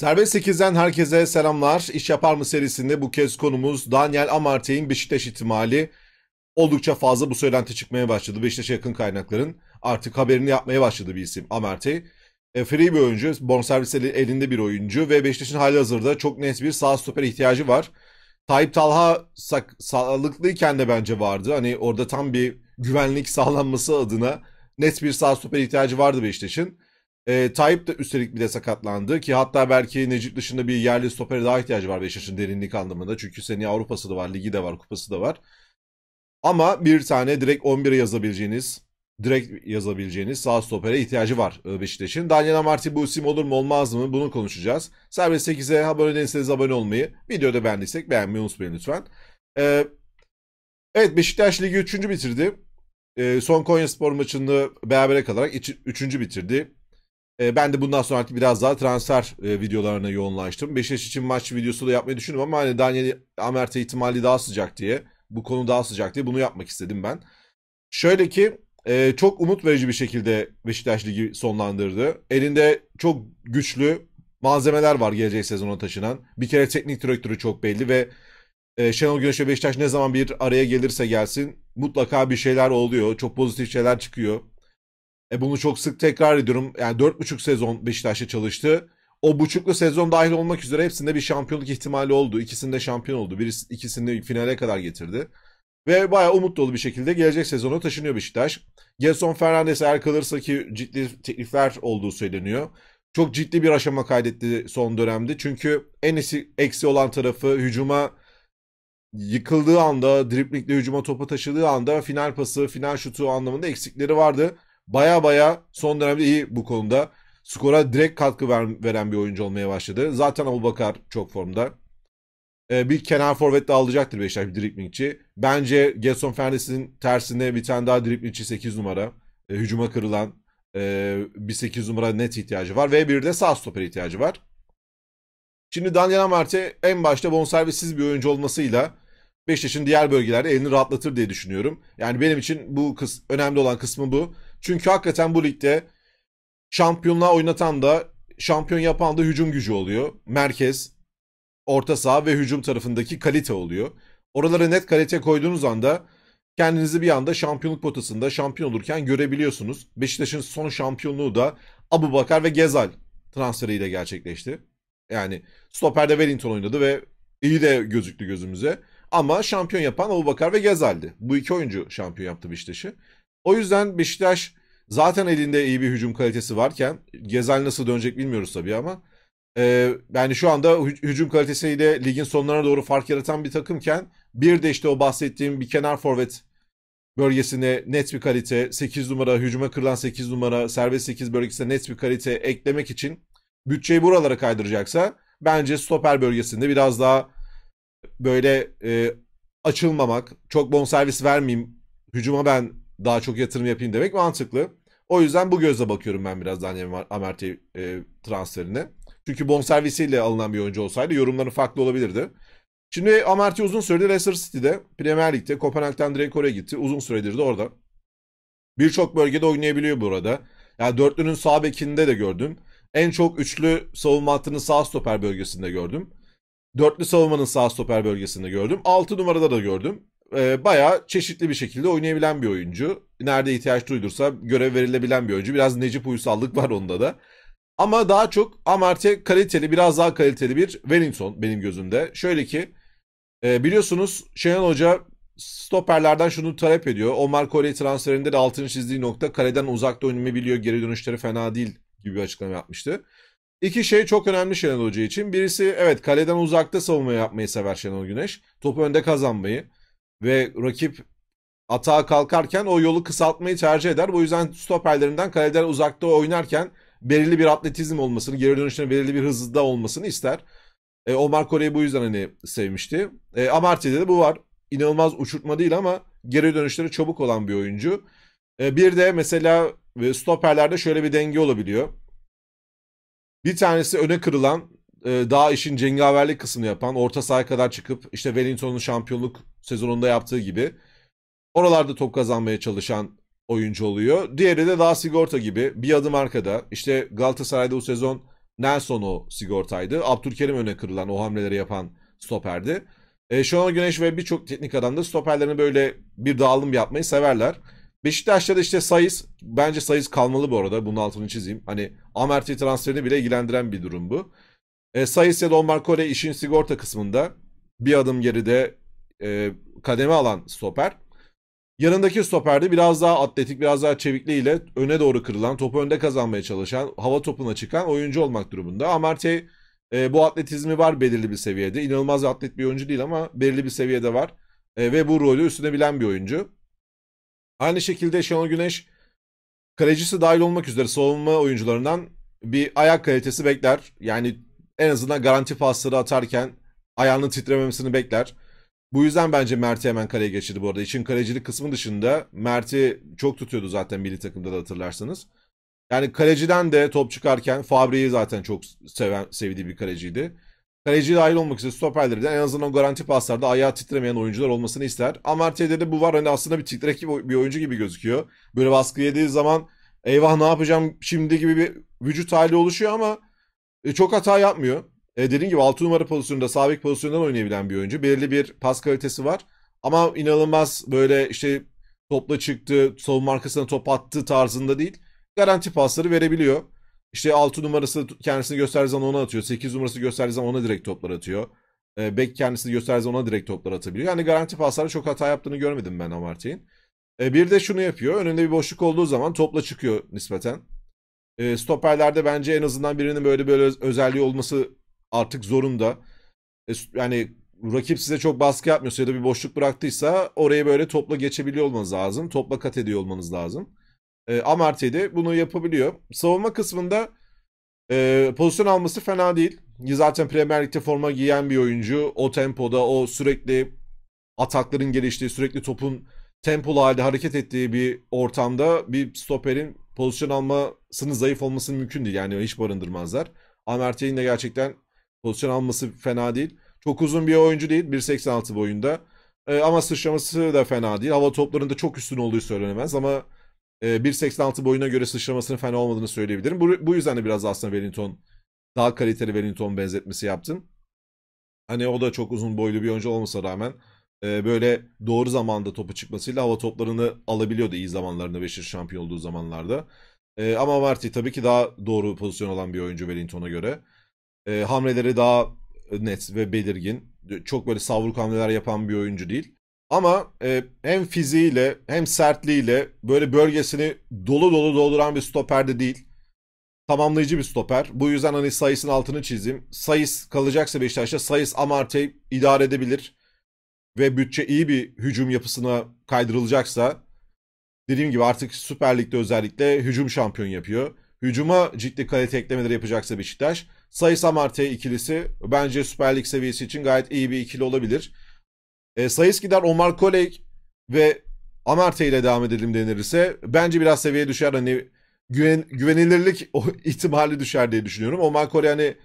Serbest 8'den herkese selamlar. İş Yapar mı serisinde bu kez konumuz Daniel Amartey'in Beşiktaş ihtimali. Oldukça fazla bu söylenti çıkmaya başladı. Beşiktaş'a yakın kaynakların artık haberini yapmaya başladı bir isim Amartey. E, free bir oyuncu, bonservis elinde bir oyuncu ve Beşiktaş'ın hali hazırda çok net bir sağ stoper ihtiyacı var. Tayyip Talha sak- sağlıklıyken de bence vardı. Hani orada tam bir güvenlik sağlanması adına net bir sağ stoper ihtiyacı vardı Beşiktaş'ın. E, Tayyip de üstelik bir de sakatlandı ki hatta belki Necip dışında bir yerli stopere daha ihtiyacı var Beşiktaş'ın derinlik anlamında. Çünkü seni Avrupa'sı da var, ligi de var, kupası da var. Ama bir tane direkt 11'e yazabileceğiniz, direkt yazabileceğiniz sağ stopere ihtiyacı var e, Beşiktaş'ın. Daniel Amarty bu isim olur mu olmaz mı bunu konuşacağız. Serbest 8'e abone değilseniz abone olmayı, videoda beğendiysek beğenmeyi unutmayın lütfen. Ee, evet Beşiktaş Ligi 3. bitirdi. Ee, son Konya Spor maçını berabere kalarak 3. bitirdi. E, ben de bundan sonra artık biraz daha transfer e, videolarına yoğunlaştım. Beşiktaş için maç videosu da yapmayı düşündüm ama hani Daniel Amerte ihtimali daha sıcak diye. Bu konu daha sıcak diye bunu yapmak istedim ben. Şöyle ki e, çok umut verici bir şekilde Beşiktaş Ligi sonlandırdı. Elinde çok güçlü malzemeler var gelecek sezona taşınan. Bir kere teknik direktörü çok belli ve e, Şenol Güneş ve Beşiktaş ne zaman bir araya gelirse gelsin mutlaka bir şeyler oluyor. Çok pozitif şeyler çıkıyor. E bunu çok sık tekrar ediyorum. Yani 4,5 sezon Beşiktaş'ta çalıştı. O buçuklu sezon dahil olmak üzere hepsinde bir şampiyonluk ihtimali oldu. İkisinde şampiyon oldu. Birisi ikisini finale kadar getirdi. Ve bayağı umut dolu bir şekilde gelecek sezona taşınıyor Beşiktaş. Gelson Fernandes eğer kalırsa ki ciddi teklifler olduğu söyleniyor. Çok ciddi bir aşama kaydetti son dönemde. Çünkü en esi, eksi olan tarafı hücuma yıkıldığı anda, driplikle hücuma topa taşıdığı anda final pası, final şutu anlamında eksikleri vardı baya baya son dönemde iyi bu konuda. Skora direkt katkı ver, veren bir oyuncu olmaya başladı. Zaten Abubakar çok formda. Ee, bir kenar forvet de alacaktır Beşiktaş bir driblingçi. Bence Gerson Fernandes'in tersine bir tane daha driblingçi 8 numara. E, hücuma kırılan e, bir 8 numara net ihtiyacı var. Ve bir de sağ stoper ihtiyacı var. Şimdi Daniel Amarte en başta bonservissiz bir oyuncu olmasıyla Beşiktaş'ın diğer bölgelerde elini rahatlatır diye düşünüyorum. Yani benim için bu kıs önemli olan kısmı bu. Çünkü hakikaten bu ligde şampiyonluğa oynatan da şampiyon yapan da hücum gücü oluyor. Merkez, orta saha ve hücum tarafındaki kalite oluyor. Oralara net kalite koyduğunuz anda kendinizi bir anda şampiyonluk potasında şampiyon olurken görebiliyorsunuz. Beşiktaş'ın son şampiyonluğu da Abu Bakar ve Gezal transferiyle gerçekleşti. Yani stoperde Wellington oynadı ve iyi de gözüktü gözümüze. Ama şampiyon yapan Abu Bakar ve Gezal'di. Bu iki oyuncu şampiyon yaptı Beşiktaş'ı. O yüzden Beşiktaş zaten elinde iyi bir hücum kalitesi varken Gezel nasıl dönecek bilmiyoruz tabii ama e, yani şu anda hücum kalitesiyle ligin sonlarına doğru fark yaratan bir takımken bir de işte o bahsettiğim bir kenar forvet bölgesine net bir kalite 8 numara hücuma kırılan 8 numara serbest 8 bölgesine net bir kalite eklemek için bütçeyi buralara kaydıracaksa bence stoper bölgesinde biraz daha böyle e, açılmamak, çok bon servis vermeyeyim, hücuma ben daha çok yatırım yapayım demek mantıklı. O yüzden bu gözle bakıyorum ben biraz Daniel Amertey e, transferine. Çünkü bonservisiyle alınan bir oyuncu olsaydı yorumları farklı olabilirdi. Şimdi Amertey uzun süredir Leicester City'de, Premier Lig'de, Kopenhag'den direkt oraya gitti. Uzun süredir de orada. Birçok bölgede oynayabiliyor burada. Yani dörtlünün sağ bekinde de gördüm. En çok üçlü savunma hattının sağ stoper bölgesinde gördüm. Dörtlü savunmanın sağ stoper bölgesinde gördüm. Altı numarada da gördüm e, bayağı çeşitli bir şekilde oynayabilen bir oyuncu. Nerede ihtiyaç duyulursa görev verilebilen bir oyuncu. Biraz Necip Uysallık var onda da. Ama daha çok Amartya kaliteli, biraz daha kaliteli bir Wellington benim gözümde. Şöyle ki e, biliyorsunuz Şenol Hoca stoperlerden şunu talep ediyor. Omar Kore transferinde de altını çizdiği nokta kaleden uzakta oynamayı biliyor. Geri dönüşleri fena değil gibi bir açıklama yapmıştı. İki şey çok önemli Şenol Hoca için. Birisi evet kaleden uzakta savunma yapmayı sever Şenol Güneş. Topu önde kazanmayı. Ve rakip atağa kalkarken o yolu kısaltmayı tercih eder. Bu yüzden stoperlerinden kaleler uzakta oynarken belirli bir atletizm olmasını, geri dönüşlerin belirli bir hızda olmasını ister. E, Omar Kore'yi bu yüzden hani sevmişti. E, Amartya'da de bu var. İnanılmaz uçurtma değil ama geri dönüşleri çabuk olan bir oyuncu. E, bir de mesela e, stoperlerde şöyle bir denge olabiliyor. Bir tanesi öne kırılan e, daha işin cengaverlik kısmını yapan, orta sahaya kadar çıkıp işte Wellington'un şampiyonluk sezonunda yaptığı gibi oralarda top kazanmaya çalışan oyuncu oluyor. Diğeri de daha sigorta gibi bir adım arkada. İşte Galatasaray'da bu sezon Nelson o sigortaydı. Abdülkerim öne kırılan o hamleleri yapan stoperdi. E, Şenol Güneş ve birçok teknik adam da stoperlerini böyle bir dağılım yapmayı severler. Beşiktaş'ta da işte Sayıs, bence Sayıs kalmalı bu arada. Bunun altını çizeyim. Hani Amerti transferini bile ilgilendiren bir durum bu. E, Sayıs ya Omar Kore işin sigorta kısmında bir adım geride e, kademe alan stoper. Yanındaki stoperde biraz daha atletik, biraz daha çevikliğiyle öne doğru kırılan, topu önde kazanmaya çalışan, hava topuna çıkan oyuncu olmak durumunda. Amartey e, bu atletizmi var belirli bir seviyede. İnanılmaz atlet bir oyuncu değil ama belirli bir seviyede var. E, ve bu rolü üstüne bilen bir oyuncu. Aynı şekilde Şenol Güneş kalecisi dahil olmak üzere savunma oyuncularından bir ayak kalitesi bekler. Yani en azından garanti pasları atarken ayağının titrememesini bekler. Bu yüzden bence Mert'i hemen kaleye geçirdi bu arada. İçin kalecilik kısmı dışında Mert'i çok tutuyordu zaten milli takımda da hatırlarsanız. Yani kaleciden de top çıkarken Fabri'yi zaten çok seven, sevdiği bir kaleciydi. Kaleci dahil olmak üzere stoperleri de en azından o garanti paslarda ayağı titremeyen oyuncular olmasını ister. Amartya'da de bu var. Hani aslında bir titrek gibi, bir oyuncu gibi gözüküyor. Böyle baskı yediği zaman eyvah ne yapacağım şimdi gibi bir vücut hali oluşuyor ama e, çok hata yapmıyor. E, dediğim gibi 6 numara pozisyonunda sabit pozisyondan oynayabilen bir oyuncu. Belirli bir pas kalitesi var. Ama inanılmaz böyle işte topla çıktı, savunma arkasına top attı tarzında değil. Garanti pasları verebiliyor. İşte 6 numarası kendisini gösterdiği zaman ona atıyor. 8 numarası gösterdiği zaman ona direkt toplar atıyor. E, bek kendisini gösterdiği zaman ona direkt toplar atabiliyor. Yani garanti paslarda çok hata yaptığını görmedim ben Amarty'in. E, bir de şunu yapıyor. Önünde bir boşluk olduğu zaman topla çıkıyor nispeten. E, stoperlerde bence en azından birinin böyle böyle özelliği olması artık zorunda. E, yani rakip size çok baskı yapmıyorsa ya da bir boşluk bıraktıysa oraya böyle topla geçebiliyor olmanız lazım. Topla kat ediyor olmanız lazım. E, Amartey de bunu yapabiliyor. Savunma kısmında e, pozisyon alması fena değil. Zaten Premier Lig'de forma giyen bir oyuncu. O tempoda, o sürekli atakların geliştiği, sürekli topun tempolu halde hareket ettiği bir ortamda bir stoperin pozisyon almasının zayıf olmasının mümkün değil. Yani hiç barındırmazlar. Amertey'in de gerçekten pozisyon alması fena değil. Çok uzun bir oyuncu değil. 1.86 boyunda. E, ama sıçraması da fena değil. Hava toplarında çok üstün olduğu söylenemez ama e, 1.86 boyuna göre sıçramasının fena olmadığını söyleyebilirim. Bu, bu yüzden de biraz aslında Wellington daha kaliteli Wellington benzetmesi yaptım. Hani o da çok uzun boylu bir oyuncu olmasa rağmen ee, böyle doğru zamanda topu çıkmasıyla hava toplarını alabiliyordu iyi zamanlarında Beşir şampiyon olduğu zamanlarda. E, ama Marti tabii ki daha doğru pozisyon olan bir oyuncu Wellington'a göre. E, hamleleri daha net ve belirgin. Çok böyle savruk hamleler yapan bir oyuncu değil. Ama e, hem fiziğiyle hem sertliğiyle böyle bölgesini dolu dolu dolduran bir stoper de değil. Tamamlayıcı bir stoper. Bu yüzden hani sayısın altını çizeyim. Sayıs kalacaksa Beşiktaş'ta Sayıs Amartey idare edebilir ve bütçe iyi bir hücum yapısına kaydırılacaksa dediğim gibi artık Süper Lig'de özellikle hücum şampiyon yapıyor. Hücuma ciddi kalite eklemeleri yapacaksa Beşiktaş. Sayı Samarte ikilisi bence Süper Lig seviyesi için gayet iyi bir ikili olabilir. E, Sayıs gider Omar Kolek ve Amarte ile devam edelim denirse bence biraz seviye düşer. Hani güven, güvenilirlik o ihtimali düşer diye düşünüyorum. Omar Kore hani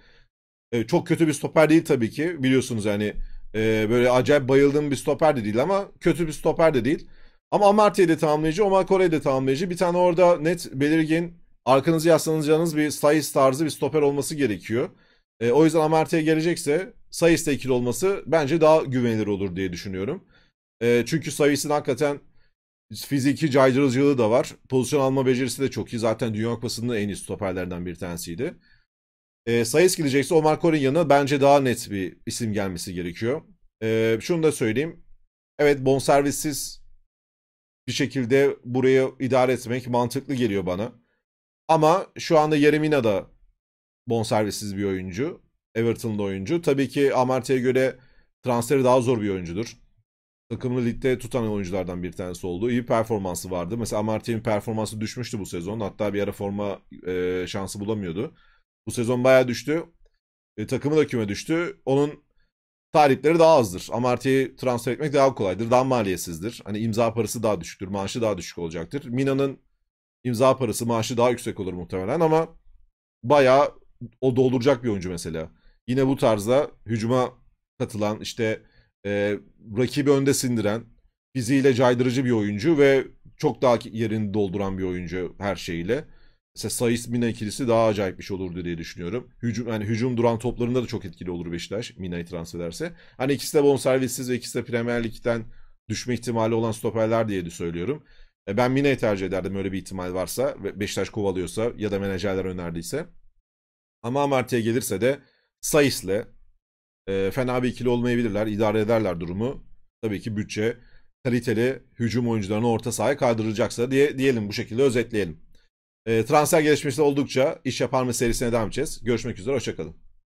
e, çok kötü bir stoper değil tabii ki. Biliyorsunuz yani ee, böyle acayip bayıldığım bir stoper de değil ama kötü bir stoper de değil. Ama Amartya de tamamlayıcı, Omar Kore de tamamlayıcı. Bir tane orada net belirgin arkanızı yaslanacağınız bir sayıs tarzı bir stoper olması gerekiyor. E, o yüzden Amartya gelecekse sayısla ikili olması bence daha güvenilir olur diye düşünüyorum. E, çünkü sayısın hakikaten fiziki caydırıcılığı da var. Pozisyon alma becerisi de çok iyi. Zaten Dünya Kupası'nda en iyi stoperlerden bir tanesiydi. E, ee, Sayıs gidecekse Omar Corin yanına bence daha net bir isim gelmesi gerekiyor. E, şunu da söyleyeyim. Evet bonservissiz bir şekilde burayı idare etmek mantıklı geliyor bana. Ama şu anda Yeremina da bonservissiz bir oyuncu. Everton'da oyuncu. Tabii ki Amartya'ya göre transferi daha zor bir oyuncudur. Takımını ligde tutan oyunculardan bir tanesi oldu. İyi performansı vardı. Mesela Amartya'nın performansı düşmüştü bu sezon. Hatta bir ara forma e, şansı bulamıyordu. Bu sezon bayağı düştü. E, takımı da küme düştü. Onun tarihleri daha azdır. Amartya'yı transfer etmek daha kolaydır. Daha maliyetsizdir. Hani imza parası daha düşüktür. Maaşı daha düşük olacaktır. Mina'nın imza parası maaşı daha yüksek olur muhtemelen ama bayağı o dolduracak bir oyuncu mesela. Yine bu tarzda hücuma katılan işte e, rakibi önde sindiren fiziğiyle caydırıcı bir oyuncu ve çok daha yerini dolduran bir oyuncu her şeyiyle. Mesela Sayıs Mina ikilisi daha acayip bir şey olurdu diye düşünüyorum. Hücum yani hücum duran toplarında da çok etkili olur Beşiktaş Mina'yı transfer ederse. Hani ikisi de bonservissiz ve ikisi de Premier Lig'den düşme ihtimali olan stoperler diye de söylüyorum. E, ben Mina'yı tercih ederdim öyle bir ihtimal varsa ve Beşiktaş kovalıyorsa ya da menajerler önerdiyse. Ama Amartya gelirse de Sayıs'le e, fena bir ikili olmayabilirler. İdare ederler durumu. Tabii ki bütçe kaliteli hücum oyuncularını orta sahaya kaldıracaksa diye diyelim bu şekilde özetleyelim. Ee, transfer gelişmesi oldukça iş yapar mı serisine devam edeceğiz. Görüşmek üzere, hoşçakalın.